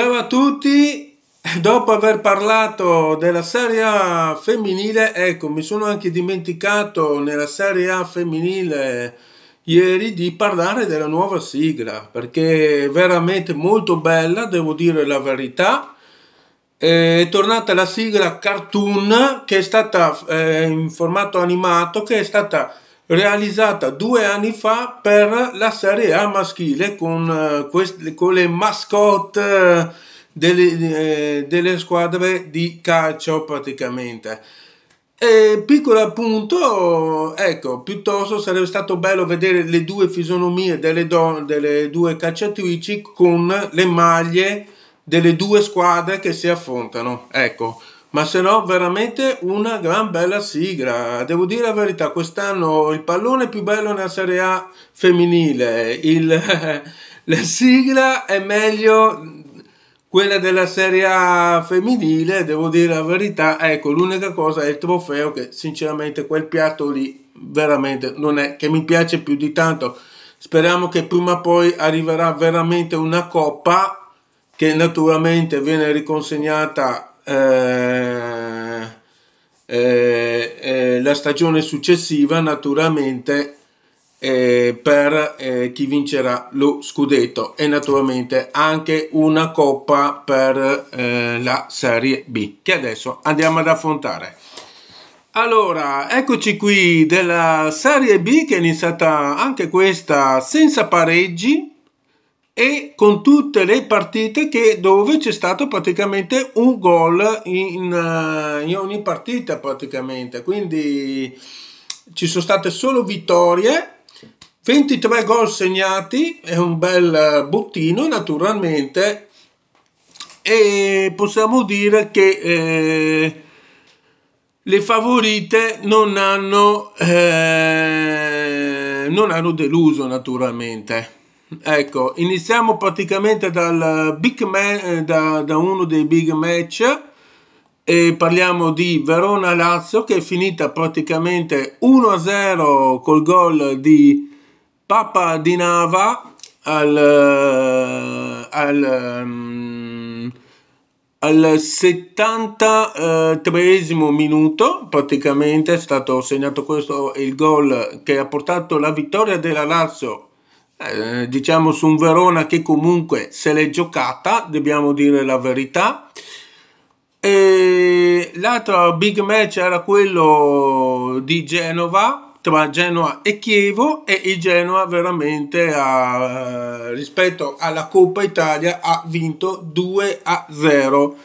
Ciao a tutti, dopo aver parlato della Serie A femminile, ecco, mi sono anche dimenticato nella Serie A femminile ieri di parlare della nuova sigla, perché è veramente molto bella, devo dire la verità. È tornata la sigla cartoon che è stata eh, in formato animato, che è stata realizzata due anni fa per la Serie A maschile con, eh, queste, con le mascotte eh, delle, eh, delle, squadre di calcio praticamente. E piccolo appunto, ecco, piuttosto sarebbe stato bello vedere le due fisonomie delle, don- delle due calciatrici con le maglie delle due squadre che si affrontano. Ecco, ma se no veramente una gran bella sigla. Devo dire la verità, quest'anno il pallone più bello nella Serie A femminile, il, la sigla è meglio quella della Serie A femminile, devo dire la verità, ecco, l'unica cosa è il trofeo che sinceramente quel piatto lì veramente non è che mi piace più di tanto. Speriamo che prima o poi arriverà veramente una coppa che naturalmente viene riconsegnata eh, eh, eh, la stagione successiva naturalmente eh, per eh, chi vincerà lo scudetto e naturalmente anche una coppa per la Serie B che adesso andiamo ad affrontare. Allora, eccoci qui della Serie B che è iniziata anche questa senza pareggi, e con tutte le partite che, dove c'è stato praticamente un gol in, eh, in ogni partita praticamente, quindi ci sono state solo vittorie 23 gol segnati è un bel bottino naturalmente e possiamo dire che eh, le favorite non hanno, eh, non hanno deluso naturalmente. Ecco, iniziamo praticamente dal eh, big man, eh, da, da uno dei big match e parliamo di Verona-Lazio che è finita praticamente 1-0 col gol di Papa di Nava al, eh, al, ehm, al 73 minuto praticamente è stato segnato questo il gol che ha portato la vittoria della Lazio eh, diciamo su un Verona che comunque se l'è giocata, dobbiamo dire la verità. E l'altro big match era quello di Genova, tra Genova e Chievo e il Genova veramente ha, eh, rispetto alla Coppa Italia ha vinto 2 a 0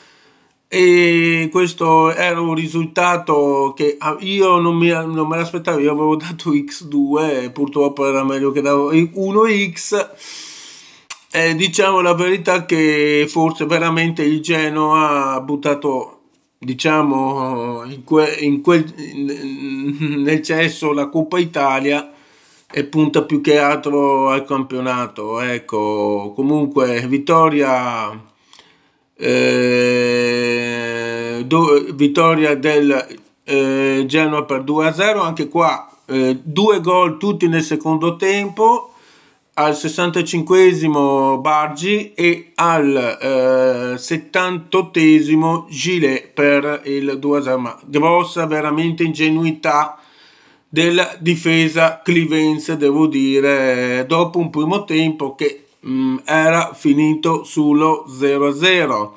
e questo era un risultato che ah, io non, mi, non me l'aspettavo, io avevo dato X2 purtroppo era meglio che davo 1X eh, diciamo la verità che forse veramente il Genoa ha buttato diciamo in, que, in quel, nel cesso la Coppa Italia e punta più che altro al campionato ecco comunque vittoria eh, do, vittoria del eh, Genoa per 2 a 0 anche qua eh, due gol tutti nel secondo tempo al 65 Bargi e al eh, 78 Gilet per il 2 a 0 ma grossa veramente ingenuità della difesa clivense devo dire dopo un primo tempo che Mm, era finito sullo 0-0.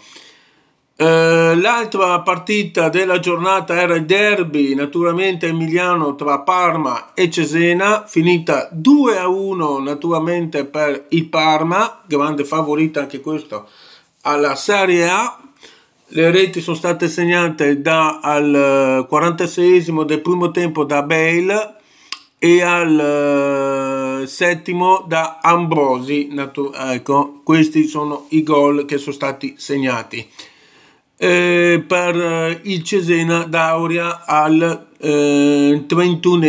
Eh, l'altra partita della giornata era il derby, naturalmente Emiliano tra Parma e Cesena, finita 2-1 naturalmente per il Parma, grande favorita anche questo alla Serie A. Le reti sono state segnate da, al 46 del primo tempo da Bale, e al eh, settimo da Ambrosi. Ecco, questi sono i gol che sono stati segnati. Eh, per eh, il Cesena d'Aurea al eh, 31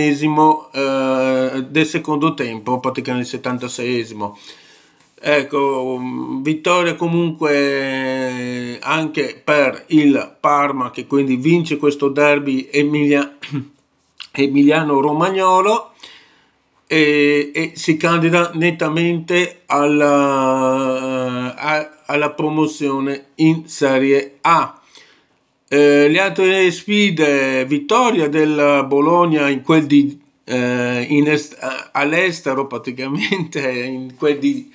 eh, del secondo tempo, praticamente il 76esimo. Ecco, vittoria comunque eh, anche per il Parma che quindi vince questo derby Emilia Emiliano Romagnolo e, e si candida nettamente alla, a, alla promozione in Serie A. Eh, le altre sfide, vittoria del Bologna in quel di, eh, in est, all'estero praticamente, in quel di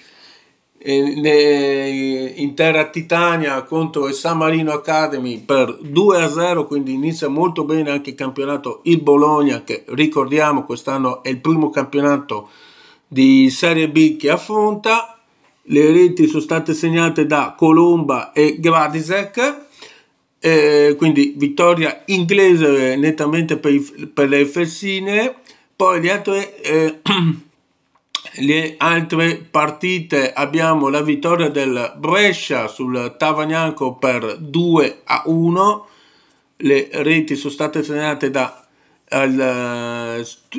in terra titania contro il San Marino Academy per 2 a 0 quindi inizia molto bene anche il campionato il Bologna che ricordiamo quest'anno è il primo campionato di Serie B che affronta le reti sono state segnate da Colomba e Gradisek eh, quindi vittoria inglese nettamente per, i, per le Fessine poi le altre eh, le altre partite abbiamo la vittoria del Brescia sul Tavagnanco per 2 a 1 le reti sono state segnate da, al,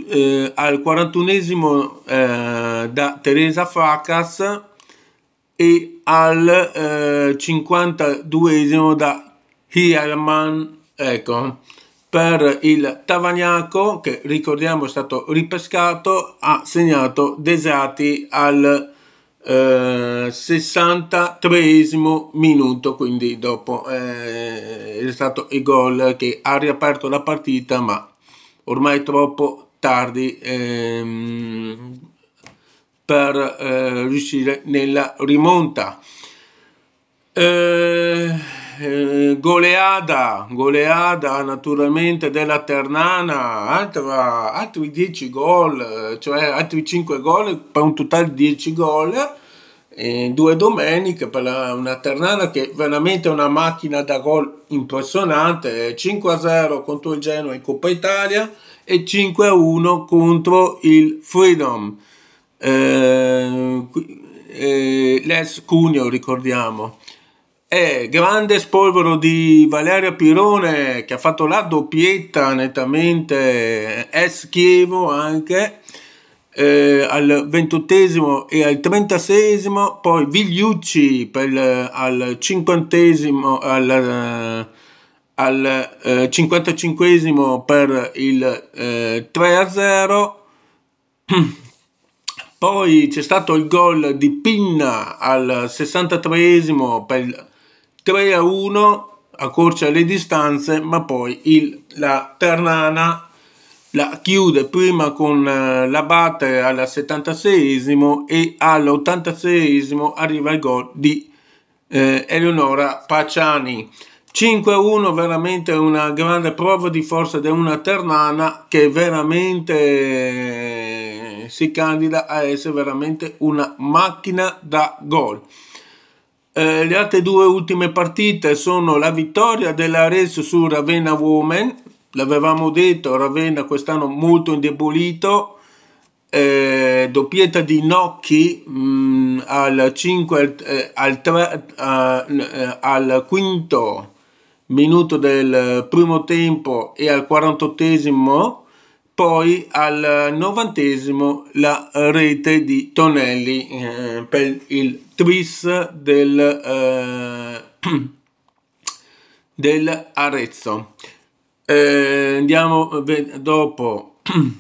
eh, al 41esimo eh, da Teresa Facas e al eh, 52esimo da Hielman ecco per il Tavagnaco che ricordiamo è stato ripescato ha segnato Desati al eh, 63 minuto quindi dopo eh, è stato il gol che ha riaperto la partita ma ormai troppo tardi ehm, per eh, riuscire nella rimonta eh, eh, goleada, goleada naturalmente della Ternana, altra, altri 10 gol, cioè altri 5 gol per un totale di 10 gol due domeniche per la, una Ternana che veramente è una macchina da gol impressionante 5-0 contro il Genoa in Coppa Italia e 5-1 contro il Freedom eh, eh, Les Cuneo ricordiamo eh, grande spolvero di Valeria Pirone che ha fatto la doppietta nettamente è schievo anche eh, al ventottesimo e al trentasesimo poi Vigliucci per, eh, al cinquantesimo al, eh, al eh, 55 per il eh, 3 a 0 poi c'è stato il gol di Pinna al 63 per il 3 a 1 accorcia le distanze ma poi il, la Ternana la chiude prima con eh, la batte al 76 esimo e all'86 arriva il gol di eh, Eleonora Paciani 5 a 1 veramente una grande prova di forza di una Ternana che veramente eh, si candida a essere veramente una macchina da gol eh, le altre due ultime partite sono la vittoria della Reso su Ravenna Women, l'avevamo detto, Ravenna quest'anno molto indebolito, eh, doppietta di Nocchi mh, mm, al, 5, eh, al, 3, eh, al quinto minuto del primo tempo e al 48esimo poi al novantesimo la rete di Tonelli eh, per il tris del, eh, del Arezzo. Eh, andiamo dopo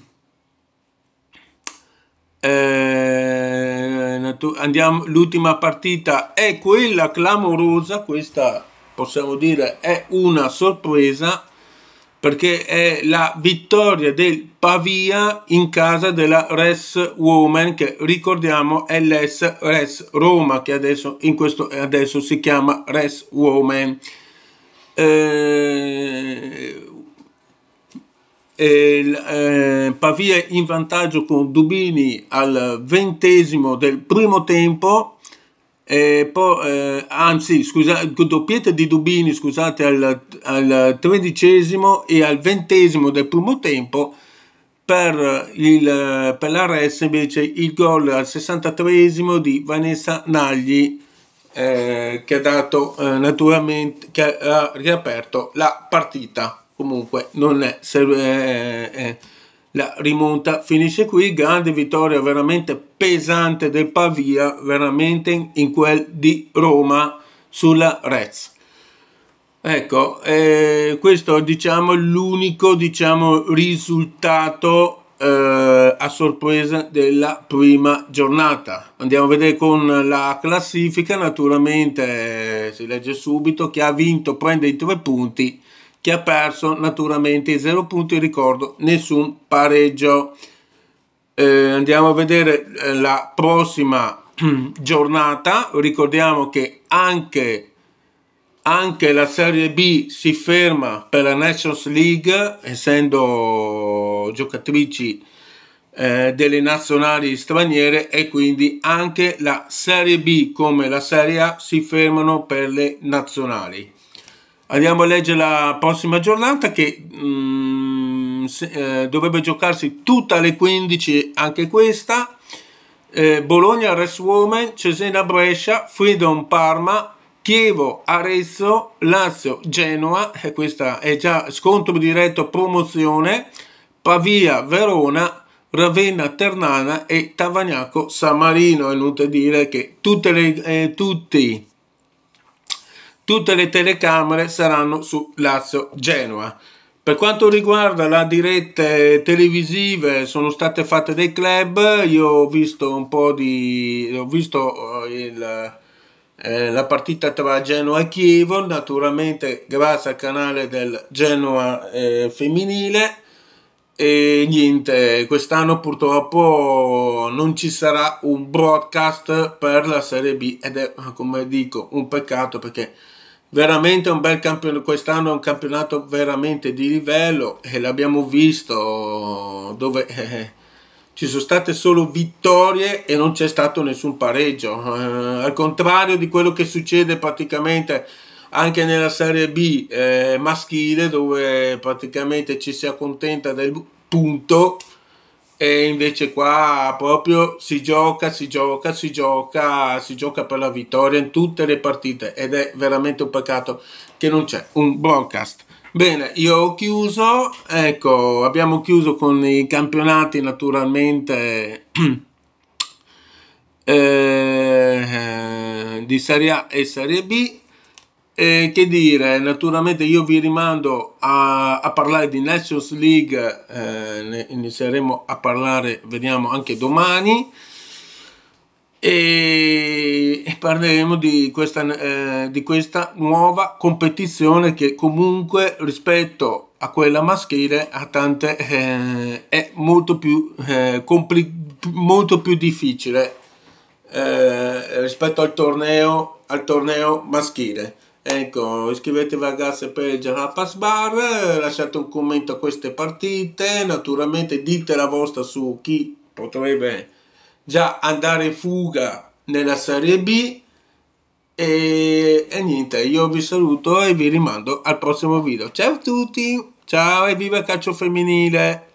eh, andiamo, l'ultima partita è quella clamorosa questa possiamo dire è una sorpresa perché è la vittoria del Pavia in casa della Res Woman che ricordiamo è l'Es Res Roma che adesso, questo, adesso, si chiama Res Woman. Eh, eh, Pavia in vantaggio con Dubini al ventesimo del primo tempo e poi, eh, anzi, scusa, doppietta di Dubini scusate, al, al tredicesimo e al ventesimo del primo tempo. Per, il, per l'Ares invece il gol al 63 di Vanessa Nagli eh, che ha dato eh, naturalmente che ha riaperto la partita comunque non è, se, eh, eh la rimonta finisce qui, grande vittoria veramente pesante del Pavia, veramente in quel di Roma sulla Rez. Ecco, eh, questo diciamo, è l'unico diciamo, risultato eh, a sorpresa della prima giornata. Andiamo a vedere con la classifica, naturalmente eh, si legge subito, chi ha vinto prende i tre punti, che ha perso naturalmente 0 punti, ricordo, nessun pareggio. Eh, andiamo a vedere eh, la prossima giornata, ricordiamo che anche, anche la Serie B si ferma per la Nations League, essendo giocatrici eh, delle nazionali straniere e quindi anche la Serie B come la Serie A si fermano per le nazionali. Andiamo a leggere la prossima giornata che mm, se, eh, dovrebbe giocarsi tutta alle 15 anche questa. Eh, Bologna Res Woman, Cesena Brescia, Freedom Parma, Chievo Arezzo, Lazio Genoa, e questa è già scontro diretto promozione, Pavia Verona, Ravenna Ternana e Tavagnaco San Marino. È inutile dire che tutte le, eh, tutti Tutte le telecamere saranno su Lazio-Genoa. Per quanto riguarda le dirette televisive, sono state fatte dei club, io ho visto un po' di... ho visto eh, il, eh, la partita tra Genoa e Chievo, naturalmente grazie al canale del Genoa eh, femminile e niente, quest'anno purtroppo non ci sarà un broadcast per la Serie B ed è come dico un peccato perché veramente un bel campionato, quest'anno è un campionato veramente di livello e l'abbiamo visto dove eh, eh, ci sono state solo vittorie e non c'è stato nessun pareggio, eh, al contrario di quello che succede praticamente anche nella Serie B eh, maschile dove praticamente ci si accontenta del punto e invece qua proprio si gioca, si gioca, si gioca, si gioca per la vittoria in tutte le partite ed è veramente un peccato che non c'è un broadcast. Bene, io ho chiuso, ecco, abbiamo chiuso con i campionati naturalmente eh, di Serie A e Serie B e che dire, naturalmente io vi rimando a, a parlare di Nations League, eh, ne inizieremo a parlare, vediamo, anche domani e, parleremo di questa, eh, di questa nuova competizione che comunque rispetto a quella maschile a tante eh, è molto più, eh, molto più difficile eh, rispetto al torneo, al torneo maschile. Ecco, iscrivetevi al Gas per il Jalapas Bar, lasciate un commento a queste partite, naturalmente dite la vostra su chi potrebbe già andare in fuga nella Serie B e, e niente, io vi saluto e vi rimando al prossimo video. Ciao a tutti, ciao e viva il calcio femminile!